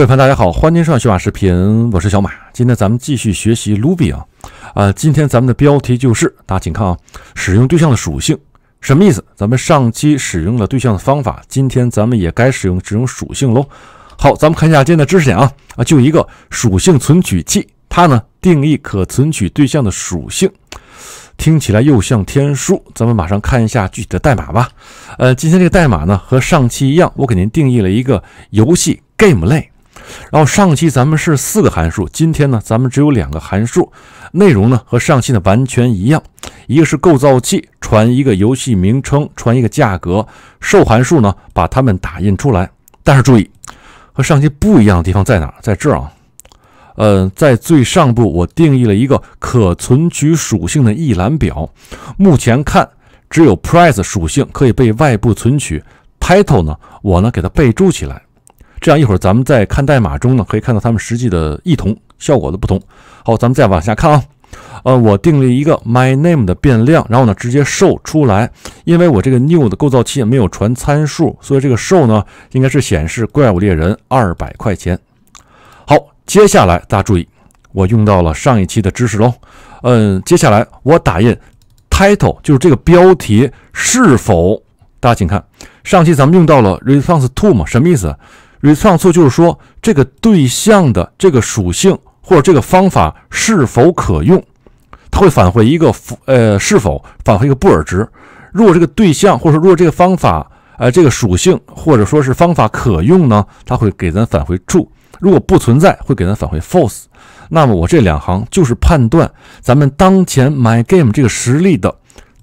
各位朋友，大家好，欢迎收看小马视频，我是小马。今天咱们继续学习 Ruby 啊啊！今天咱们的标题就是，大家请看啊，使用对象的属性什么意思？咱们上期使用了对象的方法，今天咱们也该使用这种属性喽。好，咱们看一下今天的知识点啊啊，就一个属性存取器，它呢定义可存取对象的属性，听起来又像天书。咱们马上看一下具体的代码吧。呃，今天这个代码呢和上期一样，我给您定义了一个游戏 Game 类。然后上期咱们是四个函数，今天呢咱们只有两个函数，内容呢和上期的完全一样，一个是构造器传一个游戏名称，传一个价格，受函数呢把它们打印出来。但是注意和上期不一样的地方在哪？在这儿啊，呃，在最上部我定义了一个可存取属性的一览表，目前看只有 price 属性可以被外部存取，title 呢我呢给它备注起来。这样一会儿咱们在看代码中呢，可以看到它们实际的异同，效果的不同。好，咱们再往下看啊。呃，我定了一个 my name 的变量，然后呢直接 show 出来。因为我这个 new 的构造器没有传参数，所以这个 show 呢应该是显示怪物猎人二百块钱。好，接下来大家注意，我用到了上一期的知识喽。嗯，接下来我打印 title，就是这个标题是否？大家请看，上期咱们用到了 response to 嘛，什么意思？response 就是说这个对象的这个属性或者这个方法是否可用，它会返回一个服呃是否返回一个布尔值。如果这个对象或者说如果这个方法呃这个属性或者说是方法可用呢，它会给咱返回 true。如果不存在会给咱返回 false。那么我这两行就是判断咱们当前 my game 这个实例的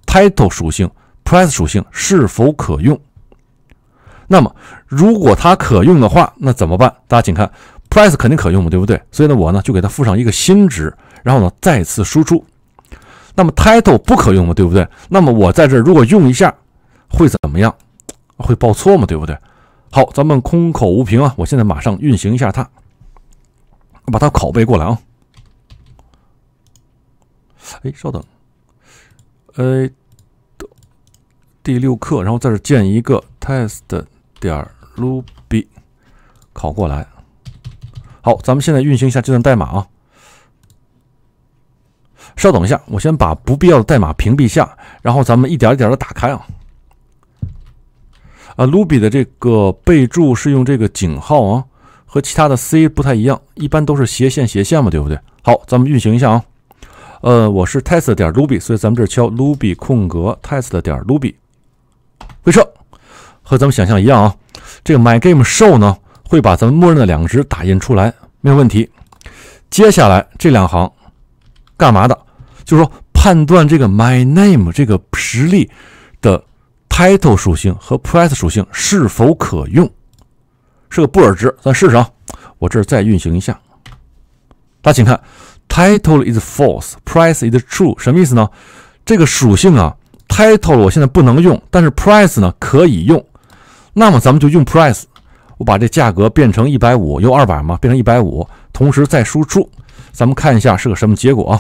title 属性、price 属性是否可用。那么，如果它可用的话，那怎么办？大家请看，price 肯定可用嘛，对不对？所以呢，我呢就给它附上一个新值，然后呢再次输出。那么 title 不可用嘛，对不对？那么我在这如果用一下，会怎么样？会报错嘛，对不对？好，咱们空口无凭啊，我现在马上运行一下它，把它拷贝过来啊。啊，哎，稍等，呃，第六课，然后在这建一个 test。点 Ruby 考过来，好，咱们现在运行一下这段代码啊。稍等一下，我先把不必要的代码屏蔽下，然后咱们一点一点的打开啊。啊，Ruby 的这个备注是用这个井号啊，和其他的 C 不太一样，一般都是斜线斜线嘛，对不对？好，咱们运行一下啊。呃，我是 test 点 Ruby，所以咱们这敲 Ruby 空格 test 点 Ruby，回车。和咱们想象一样啊，这个 my game show 呢会把咱们默认的两个值打印出来，没有问题。接下来这两行干嘛的？就是说判断这个 my name 这个实例的 title 属性和 price 属性是否可用，是个布尔值。咱试试啊，我这再运行一下。大家请看，title is false，price is true，什么意思呢？这个属性啊，title 我现在不能用，但是 price 呢可以用。那么咱们就用 price，我把这价格变成一百五，由二百嘛变成一百五，同时再输出，咱们看一下是个什么结果啊？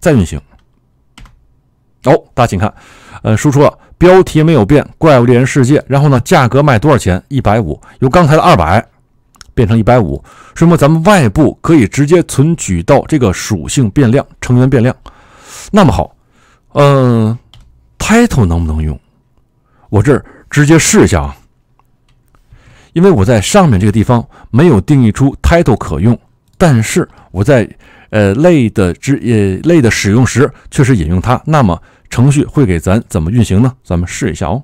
再运行，哦，大家请看，呃，输出了标题没有变，怪物猎人世界，然后呢，价格卖多少钱？一百五，由刚才的二百变成一百五，说明咱们外部可以直接存取到这个属性变量、成员变量。那么好，嗯，title 能不能用？我这儿直接试一下啊。因为我在上面这个地方没有定义出 title 可用，但是我在呃类的之呃类的使用时却是引用它，那么程序会给咱怎么运行呢？咱们试一下哦。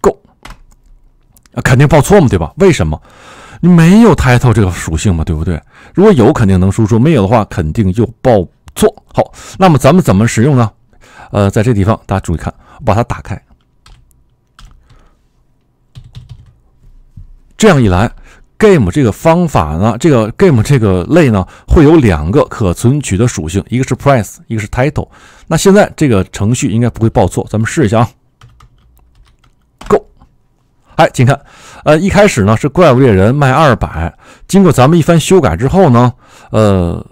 Go，啊肯定报错嘛，对吧？为什么？你没有 title 这个属性嘛，对不对？如果有肯定能输出，没有的话肯定就报错。好，那么咱们怎么使用呢？呃，在这地方大家注意看，我把它打开。这样一来，game 这个方法呢，这个 game 这个类呢，会有两个可存取的属性，一个是 price，一个是 title。那现在这个程序应该不会报错，咱们试一下啊。Go，哎，请看，呃，一开始呢是怪物猎人卖二百，经过咱们一番修改之后呢，呃，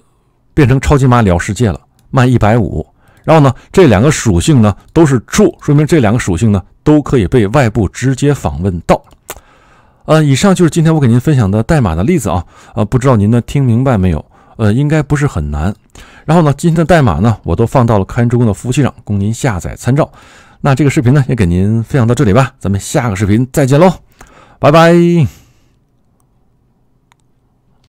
变成超级马里奥世界了，卖一百五。然后呢，这两个属性呢都是 true，说明这两个属性呢都可以被外部直接访问到。呃，以上就是今天我给您分享的代码的例子啊，呃，不知道您呢听明白没有？呃，应该不是很难。然后呢，今天的代码呢，我都放到了开源之光的服务器上，供您下载参照。那这个视频呢，也给您分享到这里吧，咱们下个视频再见喽，拜拜。